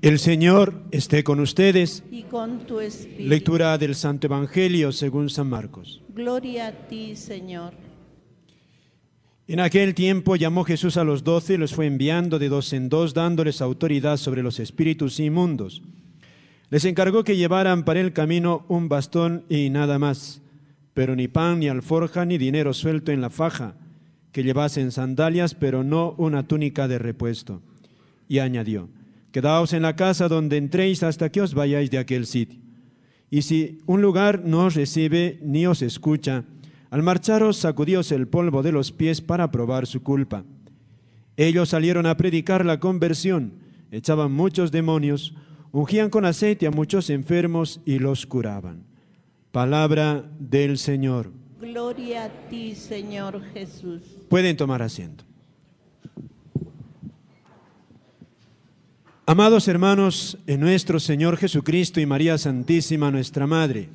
El Señor esté con ustedes. Y con tu espíritu. Lectura del Santo Evangelio según San Marcos. Gloria a ti, Señor. En aquel tiempo llamó Jesús a los doce y los fue enviando de dos en dos, dándoles autoridad sobre los espíritus inmundos. Les encargó que llevaran para el camino un bastón y nada más, pero ni pan, ni alforja, ni dinero suelto en la faja, que llevasen sandalias, pero no una túnica de repuesto. Y añadió, Quedaos en la casa donde entréis hasta que os vayáis de aquel sitio. Y si un lugar no os recibe ni os escucha, al marcharos sacudíos el polvo de los pies para probar su culpa. Ellos salieron a predicar la conversión, echaban muchos demonios, ungían con aceite a muchos enfermos y los curaban. Palabra del Señor. Gloria a ti, Señor Jesús. Pueden tomar asiento. Amados hermanos, en nuestro Señor Jesucristo y María Santísima, nuestra Madre,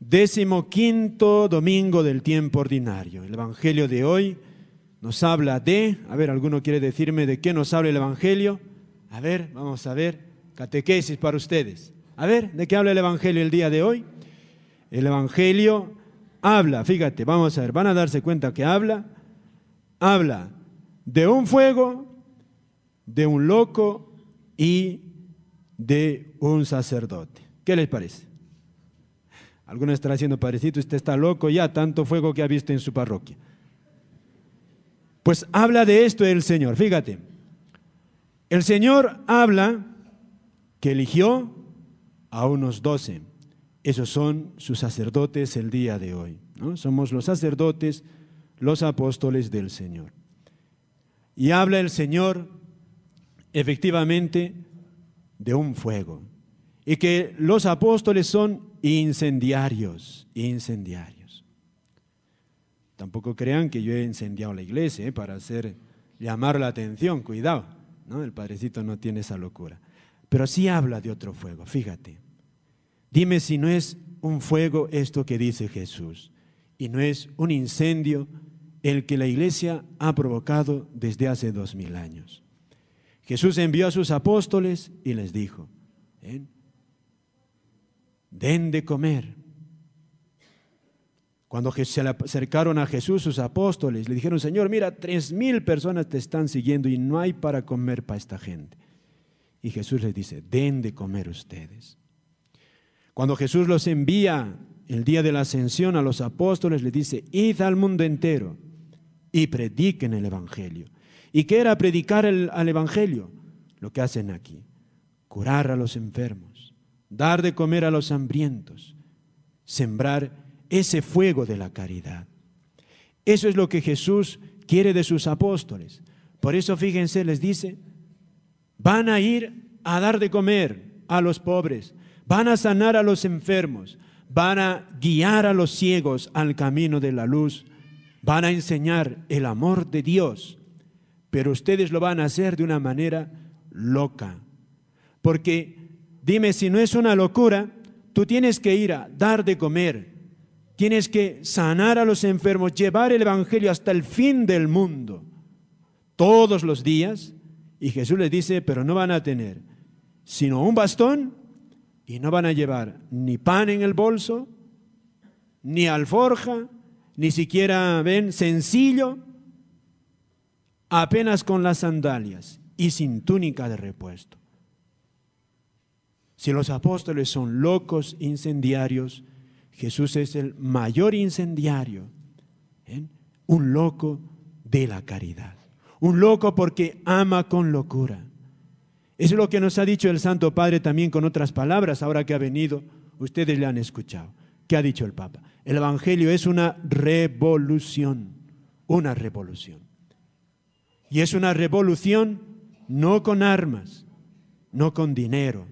décimo quinto domingo del tiempo ordinario. El Evangelio de hoy nos habla de, a ver, ¿alguno quiere decirme de qué nos habla el Evangelio? A ver, vamos a ver, catequesis para ustedes. A ver, ¿de qué habla el Evangelio el día de hoy? El Evangelio habla, fíjate, vamos a ver, van a darse cuenta que habla, habla de un fuego, de un loco y de un sacerdote. ¿Qué les parece? Algunos están haciendo parecido, usted está loco ya, tanto fuego que ha visto en su parroquia. Pues habla de esto el Señor, fíjate. El Señor habla que eligió a unos doce. Esos son sus sacerdotes el día de hoy. ¿no? Somos los sacerdotes, los apóstoles del Señor. Y habla el Señor efectivamente de un fuego y que los apóstoles son incendiarios, incendiarios. Tampoco crean que yo he incendiado la iglesia eh, para hacer llamar la atención, cuidado, ¿no? El padrecito no tiene esa locura. Pero sí habla de otro fuego, fíjate. Dime si no es un fuego esto que dice Jesús y no es un incendio el que la iglesia ha provocado desde hace dos mil años. Jesús envió a sus apóstoles y les dijo, den de comer. Cuando se le acercaron a Jesús sus apóstoles, le dijeron, Señor, mira, tres mil personas te están siguiendo y no hay para comer para esta gente. Y Jesús les dice, den de comer ustedes. Cuando Jesús los envía el día de la ascensión a los apóstoles, les dice, id al mundo entero y prediquen el Evangelio. ¿Y qué era predicar al Evangelio? Lo que hacen aquí, curar a los enfermos, dar de comer a los hambrientos, sembrar ese fuego de la caridad. Eso es lo que Jesús quiere de sus apóstoles. Por eso fíjense, les dice, van a ir a dar de comer a los pobres, van a sanar a los enfermos, van a guiar a los ciegos al camino de la luz, Van a enseñar el amor de Dios, pero ustedes lo van a hacer de una manera loca. Porque dime si no es una locura, tú tienes que ir a dar de comer, tienes que sanar a los enfermos, llevar el Evangelio hasta el fin del mundo, todos los días. Y Jesús les dice, pero no van a tener sino un bastón y no van a llevar ni pan en el bolso, ni alforja, ni siquiera, ven, sencillo, apenas con las sandalias y sin túnica de repuesto. Si los apóstoles son locos, incendiarios, Jesús es el mayor incendiario, un loco de la caridad, un loco porque ama con locura. Eso es lo que nos ha dicho el Santo Padre también con otras palabras, ahora que ha venido, ustedes le han escuchado. ¿Qué ha dicho el Papa? El Evangelio es una revolución, una revolución. Y es una revolución no con armas, no con dinero.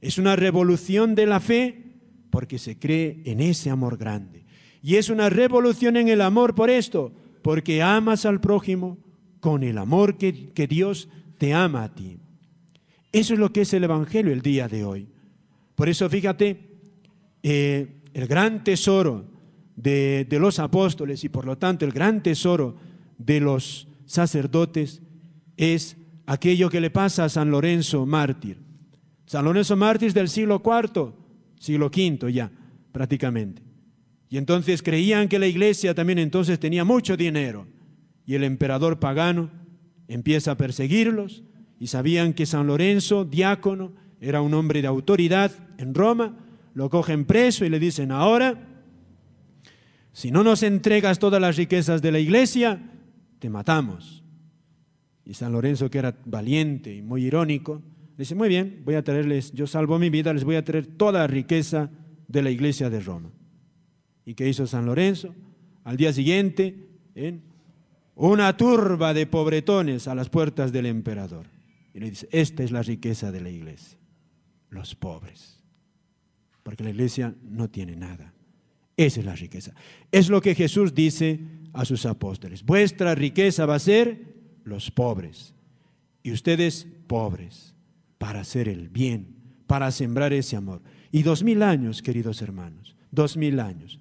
Es una revolución de la fe porque se cree en ese amor grande. Y es una revolución en el amor por esto, porque amas al prójimo con el amor que, Dios te ama a ti. Eso es lo que es el Evangelio el día de hoy. Por eso fíjate, eh, el gran tesoro de, los apóstoles y por lo tanto el gran tesoro de los sacerdotes es aquello que le pasa a San Lorenzo mártir. San Lorenzo mártir del siglo IV, siglo V ya prácticamente. Y entonces creían que la iglesia también entonces tenía mucho dinero. Y el emperador pagano empieza a perseguirlos y sabían que San Lorenzo, diácono, era un hombre de autoridad en Roma lo cogen preso y le dicen, ahora, si no nos entregas todas las riquezas de la iglesia, te matamos. Y San Lorenzo, que era valiente y muy irónico, dice, muy bien, voy a traerles, yo salvo mi vida, les voy a traer toda la riqueza de la iglesia de Roma. ¿Y qué hizo San Lorenzo? Al día siguiente, en una turba de pobretones a las puertas del emperador. Y le dice, esta es la riqueza de la iglesia, los pobres porque la iglesia no tiene nada. Esa es la riqueza. Es lo que Jesús dice a sus apóstoles. Vuestra riqueza va a ser los pobres. Y ustedes pobres para hacer el bien, para sembrar ese amor. Y dos mil años, queridos hermanos, dos mil años.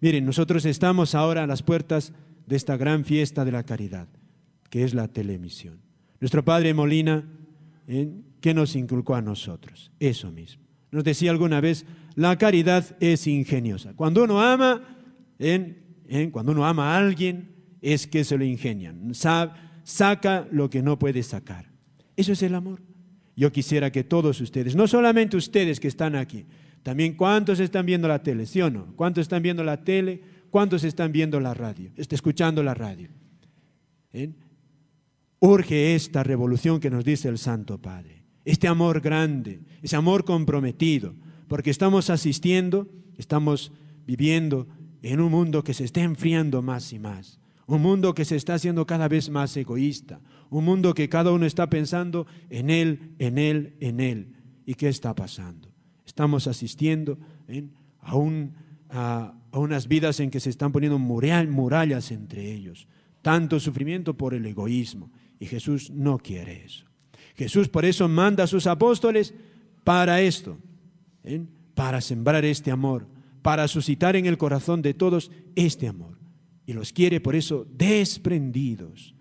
Miren, nosotros estamos ahora a las puertas de esta gran fiesta de la caridad, que es la televisión. Nuestro Padre Molina, ¿eh? ¿qué nos inculcó a nosotros? Eso mismo. Nos decía alguna vez, la caridad es ingeniosa. Cuando uno ama, cuando uno ama a alguien, es que se lo ingenian. saca lo que no puede sacar. Eso es el amor. Yo quisiera que todos ustedes, no solamente ustedes que están aquí, también cuántos están viendo la tele, ¿sí o no? ¿Cuántos están viendo la tele? ¿Cuántos están viendo la radio? Está escuchando la radio. Urge esta revolución que nos dice el Santo Padre este amor grande, ese amor comprometido, porque estamos asistiendo, estamos viviendo en un mundo que se está enfriando más y más, un mundo que se está haciendo cada vez más egoísta, un mundo que cada uno está pensando en él, en él, en él. ¿Y qué está pasando? Estamos asistiendo a, unas vidas en que se están poniendo murallas entre ellos, tanto sufrimiento por el egoísmo, y Jesús no quiere eso. Jesús por eso manda a sus apóstoles para esto, ¿eh? para sembrar este amor, para suscitar en el corazón de todos este amor. Y los quiere por eso desprendidos,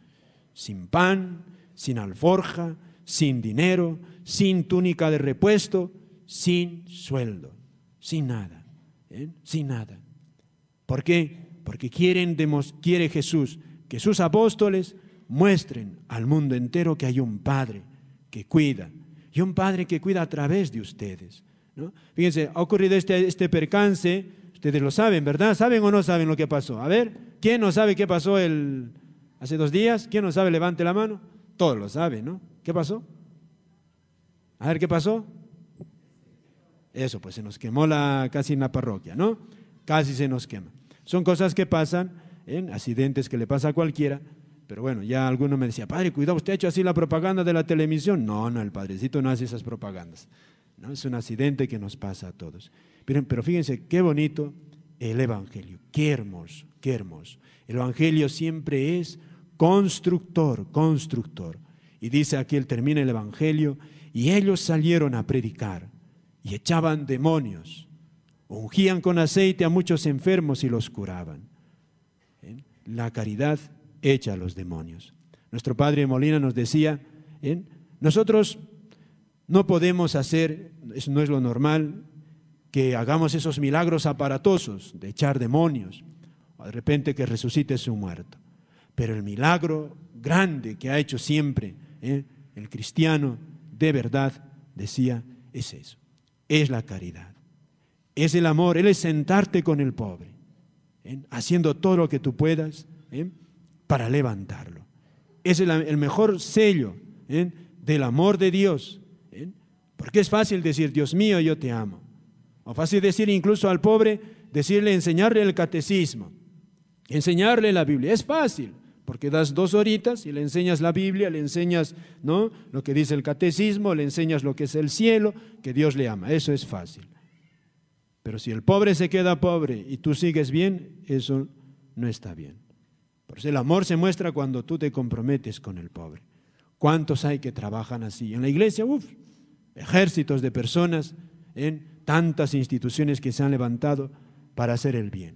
sin pan, sin alforja, sin dinero, sin túnica de repuesto, sin sueldo, sin nada, ¿eh? sin nada. ¿Por qué? Porque quieren, quiere Jesús que sus apóstoles muestren al mundo entero que hay un Padre que cuida y un Padre que cuida a través de ustedes. ¿no? Fíjense, ha ocurrido este, este percance, ustedes lo saben, ¿verdad? ¿Saben o no saben lo que pasó? A ver, ¿quién no sabe qué pasó el, hace dos días? ¿Quién no sabe? Levante la mano. Todos lo saben, ¿no? ¿Qué pasó? A ver, ¿qué pasó? Eso, pues se nos quemó la, casi en la parroquia, ¿no? Casi se nos quema. Son cosas que pasan, en accidentes que le pasa a cualquiera, pero bueno, ya alguno me decía, padre, cuidado, usted ha hecho así la propaganda de la televisión. No, no, el padrecito no hace esas propagandas. ¿no? Es un accidente que nos pasa a todos. Pero, pero fíjense qué bonito el Evangelio, qué hermoso, qué hermoso. El Evangelio siempre es constructor, constructor. Y dice aquí, él termina el Evangelio, y ellos salieron a predicar y echaban demonios, ungían con aceite a muchos enfermos y los curaban. ¿Eh? La caridad echa a los demonios. Nuestro padre Molina nos decía, ¿eh? nosotros no podemos hacer, no es lo normal, que hagamos esos milagros aparatosos de echar demonios, o de repente que resucite su muerto. Pero el milagro grande que ha hecho siempre ¿eh? el cristiano de verdad, decía, es eso, es la caridad, es el amor, él es sentarte con el pobre, ¿eh? haciendo todo lo que tú puedas para levantarlo. Es el, mejor sello ¿eh? del amor de Dios. ¿eh? Porque es fácil decir, Dios mío, yo te amo. O fácil decir incluso al pobre, decirle, enseñarle el catecismo, enseñarle la Biblia. Es fácil, porque das dos horitas y le enseñas la Biblia, le enseñas ¿no? lo que dice el catecismo, le enseñas lo que es el cielo, que Dios le ama. Eso es fácil. Pero si el pobre se queda pobre y tú sigues bien, eso no está bien. El amor se muestra cuando tú te comprometes con el pobre. ¿Cuántos hay que trabajan así? En la iglesia, uff, ejércitos de personas en tantas instituciones que se han levantado para hacer el bien.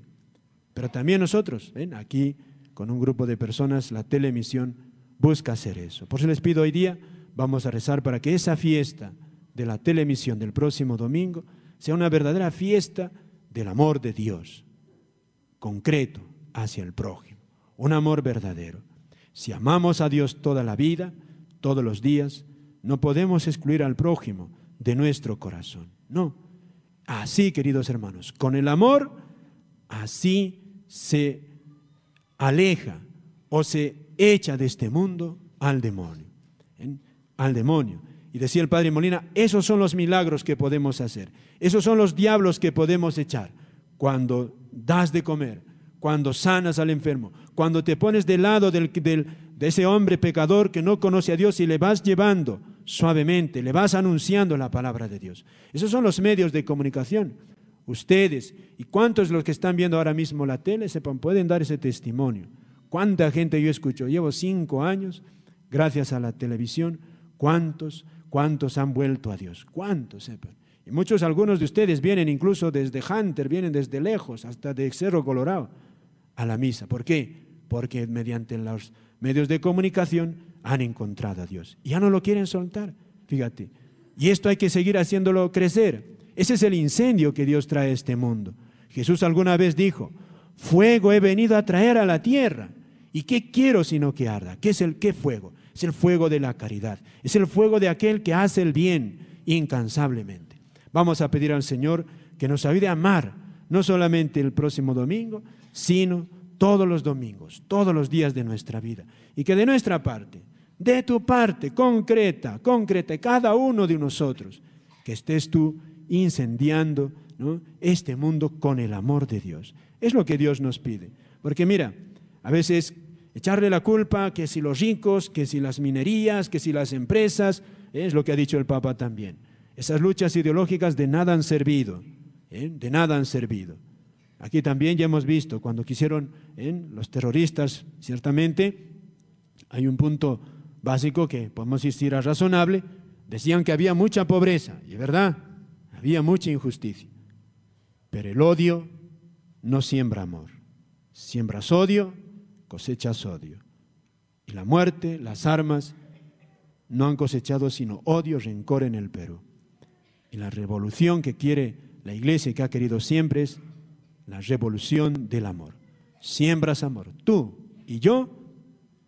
Pero también nosotros, ¿ven? aquí con un grupo de personas, la telemisión busca hacer eso. Por eso les pido hoy día, vamos a rezar para que esa fiesta de la telemisión del próximo domingo sea una verdadera fiesta del amor de Dios, concreto hacia el prójimo un amor verdadero. Si amamos a Dios toda la vida, todos los días, no podemos excluir al prójimo de nuestro corazón. No. Así, queridos hermanos, con el amor, así se aleja o se echa de este mundo al demonio. Al demonio. Y decía el padre Molina, esos son los milagros que podemos hacer. Esos son los diablos que podemos echar. Cuando das de comer, cuando sanas al enfermo, cuando te pones del lado de ese hombre pecador que no conoce a Dios y le vas llevando suavemente, le vas anunciando la palabra de Dios. Esos son los medios de comunicación. Ustedes y cuántos los que están viendo ahora mismo la tele sepan, pueden dar ese testimonio. ¿Cuánta gente yo escucho? Llevo cinco años, gracias a la televisión, ¿cuántos, cuántos han vuelto a Dios? ¿Cuántos sepan? Eh? Y muchos, algunos de ustedes vienen incluso desde Hunter, vienen desde lejos, hasta de Cerro Colorado, a la misa. ¿Por qué? porque mediante los medios de comunicación han encontrado a Dios. Ya no lo quieren soltar, fíjate. Y esto hay que seguir haciéndolo crecer. Ese es el incendio que Dios trae a este mundo. Jesús alguna vez dijo, fuego he venido a traer a la tierra. ¿Y qué quiero sino que arda? ¿Qué es el qué fuego? Es el fuego de la caridad. Es el fuego de aquel que hace el bien incansablemente. Vamos a pedir al Señor que nos ayude a amar no solamente el próximo domingo, sino todos los domingos, todos los días de nuestra vida. Y que de nuestra parte, de tu parte, concreta, concreta, cada uno de nosotros, que estés tú incendiando este mundo con el amor de Dios. Es lo que Dios nos pide. Porque mira, a veces echarle la culpa que si los ricos, que si las minerías, que si las empresas, es lo que ha dicho el Papa también. Esas luchas ideológicas de nada han servido, ¿eh? de nada han servido. Aquí también ya hemos visto, cuando quisieron ¿eh? los terroristas, ciertamente, hay un punto básico que podemos decir a razonable, decían que había mucha pobreza, y es verdad, había mucha injusticia. Pero el odio no siembra amor. Siembras odio, cosechas odio. Y la muerte, las armas, no han cosechado sino odio, rencor en el Perú. Y la revolución que quiere la iglesia y que ha querido siempre es la revolución del amor. Siembras amor, tú y yo,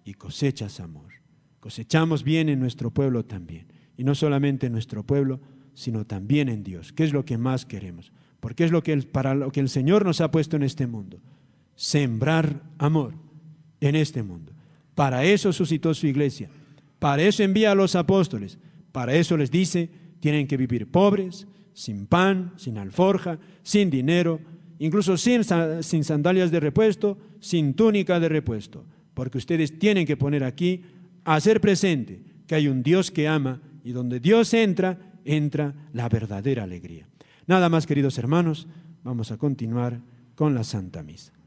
y cosechas amor. Cosechamos bien en nuestro pueblo también. Y no solamente en nuestro pueblo, sino también en Dios, ¿Qué es lo que más queremos, porque es lo que el, para lo que el Señor nos ha puesto en este mundo. Sembrar amor en este mundo. Para eso suscitó su iglesia, para eso envía a los apóstoles, para eso les dice, tienen que vivir pobres, sin pan, sin alforja, sin dinero, incluso sin, sandalias de repuesto, sin túnica de repuesto, porque ustedes tienen que poner aquí, hacer presente que hay un Dios que ama y donde Dios entra, entra la verdadera alegría. Nada más, queridos hermanos, vamos a continuar con la Santa Misa.